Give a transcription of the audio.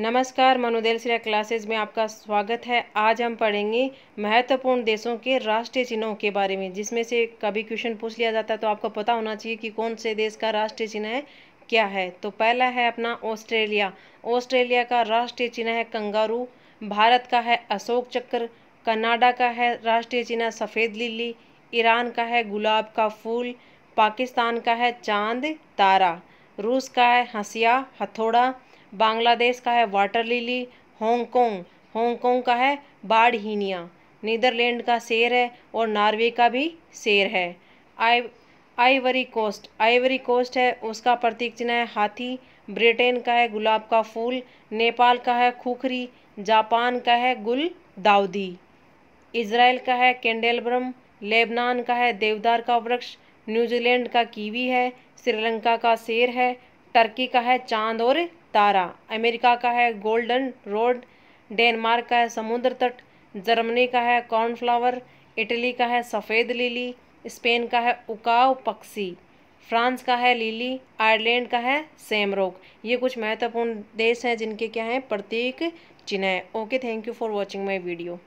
नमस्कार मनोदेल श्रिया क्लासेस में आपका स्वागत है आज हम पढ़ेंगे महत्वपूर्ण देशों के राष्ट्रीय चिन्हों के बारे में जिसमें से कभी क्वेश्चन पूछ लिया जाता है तो आपको पता होना चाहिए कि कौन से देश का राष्ट्रीय चिन्ह है क्या है तो पहला है अपना ऑस्ट्रेलिया ऑस्ट्रेलिया का राष्ट्रीय चिन्ह है कंगारू भारत का है अशोक चक्र कनाडा का है राष्ट्रीय चिन्ह सफ़ेद लिली ईरान का है गुलाब का फूल पाकिस्तान का है चांद तारा रूस का है हंसिया हथौड़ा बांग्लादेश का है वाटर लिली हांगकॉन्ग हांगकॉन्ग का है बाढ़हीनिया नीदरलैंड का शेर है और नॉर्वे का भी शेर है आई आइवरी कोस्ट आइवरी कोस्ट है उसका प्रतीक चिन्ह है हाथी ब्रिटेन का है गुलाब का फूल नेपाल का है खुखरी जापान का है गुल दाऊदी इसराइल का है कैंडेलब्रम लेबनान का है देवदार का वृक्ष न्यूजीलैंड का कीवी है श्रीलंका का शेर है टर्की का है चांद और तारा अमेरिका का है गोल्डन रोड डेनमार्क का है समुद्र तट जर्मनी का है कॉर्नफ्लावर इटली का है सफ़ेद लिली स्पेन का है उकाव पक्षी फ्रांस का है लिली आयरलैंड का है सेमरोक ये कुछ महत्वपूर्ण देश हैं जिनके क्या हैं प्रतीक चिन्ह okay thank you for watching my video